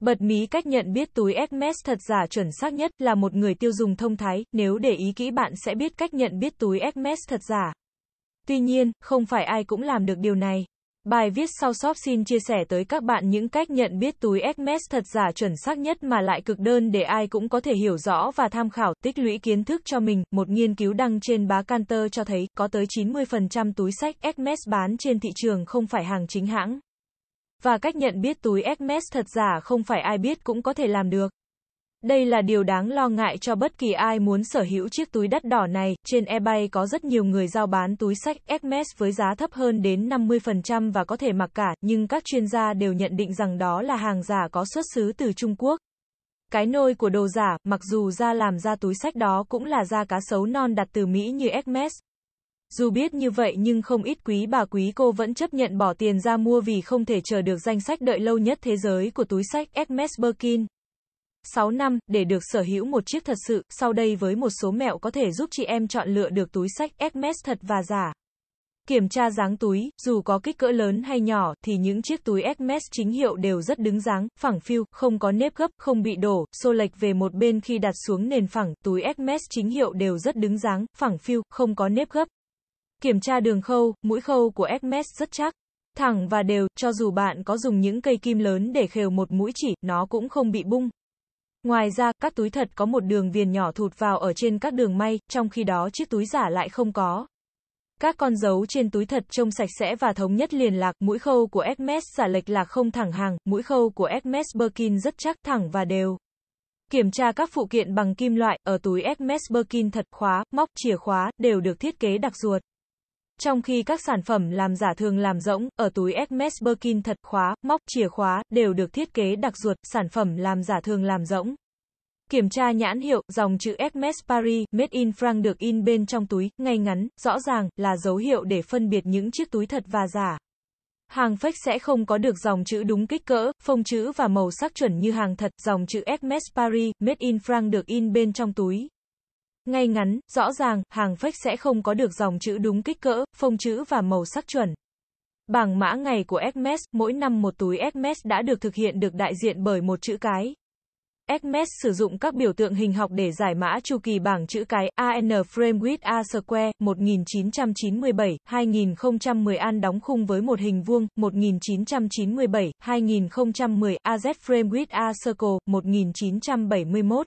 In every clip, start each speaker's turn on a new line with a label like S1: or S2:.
S1: Bật mí cách nhận biết túi Hermes thật giả chuẩn xác nhất là một người tiêu dùng thông thái, nếu để ý kỹ bạn sẽ biết cách nhận biết túi Hermes thật giả. Tuy nhiên, không phải ai cũng làm được điều này. Bài viết sau shop xin chia sẻ tới các bạn những cách nhận biết túi Hermes thật giả chuẩn xác nhất mà lại cực đơn để ai cũng có thể hiểu rõ và tham khảo, tích lũy kiến thức cho mình. Một nghiên cứu đăng trên báo Canter cho thấy có tới 90% túi sách Hermes bán trên thị trường không phải hàng chính hãng và cách nhận biết túi Hermes thật giả không phải ai biết cũng có thể làm được. Đây là điều đáng lo ngại cho bất kỳ ai muốn sở hữu chiếc túi đắt đỏ này. Trên eBay có rất nhiều người giao bán túi sách Hermes với giá thấp hơn đến 50% và có thể mặc cả, nhưng các chuyên gia đều nhận định rằng đó là hàng giả có xuất xứ từ Trung Quốc. Cái nôi của đồ giả, mặc dù da làm ra túi sách đó cũng là da cá sấu non đặt từ Mỹ như Hermes, dù biết như vậy nhưng không ít quý bà quý cô vẫn chấp nhận bỏ tiền ra mua vì không thể chờ được danh sách đợi lâu nhất thế giới của túi sách Hermes Birkin. 6 năm, để được sở hữu một chiếc thật sự, sau đây với một số mẹo có thể giúp chị em chọn lựa được túi sách Hermes thật và giả. Kiểm tra dáng túi, dù có kích cỡ lớn hay nhỏ, thì những chiếc túi Hermes chính hiệu đều rất đứng dáng, phẳng phiu, không có nếp gấp, không bị đổ, xô lệch về một bên khi đặt xuống nền phẳng, túi Hermes chính hiệu đều rất đứng dáng, phẳng phiu, không có nếp gấp, Kiểm tra đường khâu, mũi khâu của Hermes rất chắc, thẳng và đều, cho dù bạn có dùng những cây kim lớn để khều một mũi chỉ, nó cũng không bị bung. Ngoài ra, các túi thật có một đường viền nhỏ thụt vào ở trên các đường may, trong khi đó chiếc túi giả lại không có. Các con dấu trên túi thật trông sạch sẽ và thống nhất liền lạc, mũi khâu của Hermes giả lệch lạc không thẳng hàng, mũi khâu của Hermes Birkin rất chắc, thẳng và đều. Kiểm tra các phụ kiện bằng kim loại, ở túi Hermes Birkin thật khóa, móc, chìa khóa, đều được thiết kế đặc ruột. Trong khi các sản phẩm làm giả thường làm rỗng, ở túi Hermes Birkin thật khóa, móc, chìa khóa, đều được thiết kế đặc ruột, sản phẩm làm giả thường làm rỗng. Kiểm tra nhãn hiệu, dòng chữ Hermes Paris, Made in France được in bên trong túi, ngay ngắn, rõ ràng, là dấu hiệu để phân biệt những chiếc túi thật và giả. Hàng fake sẽ không có được dòng chữ đúng kích cỡ, phông chữ và màu sắc chuẩn như hàng thật, dòng chữ Hermes Paris, Made in France được in bên trong túi. Ngay ngắn, rõ ràng, hàng phách sẽ không có được dòng chữ đúng kích cỡ, phông chữ và màu sắc chuẩn. Bảng mã ngày của Hermes, mỗi năm một túi Hermes đã được thực hiện được đại diện bởi một chữ cái. Hermes sử dụng các biểu tượng hình học để giải mã chu kỳ bảng chữ cái AN frame with A square 1997 2010 an đóng khung với một hình vuông 1997 2010 AZ frame with A circle 1971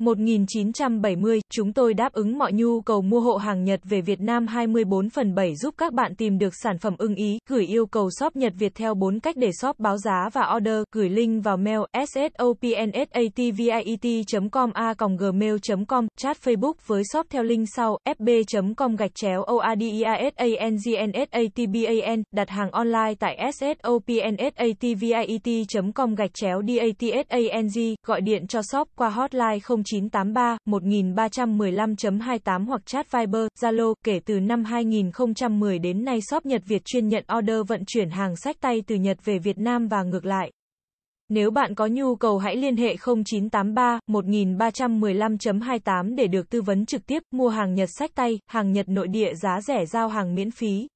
S1: 1970, chúng tôi đáp ứng mọi nhu cầu mua hộ hàng Nhật về Việt Nam 24 phần 7 giúp các bạn tìm được sản phẩm ưng ý, gửi yêu cầu shop Nhật Việt theo 4 cách để shop báo giá và order, gửi link vào mail sopnsatvit.com a.gmail.com, chat Facebook với shop theo link sau, fb.com gạch chéo oadiasangnsatban, đặt hàng online tại sopnsatvit.com gạch chéo datsang, gọi điện cho shop qua hotline 09 0983-1315.28 hoặc chat Viber, Zalo. Kể từ năm 2010 đến nay shop Nhật Việt chuyên nhận order vận chuyển hàng sách tay từ Nhật về Việt Nam và ngược lại. Nếu bạn có nhu cầu hãy liên hệ 0983 1315.28 để được tư vấn trực tiếp, mua hàng Nhật sách tay, hàng Nhật nội địa giá rẻ giao hàng miễn phí.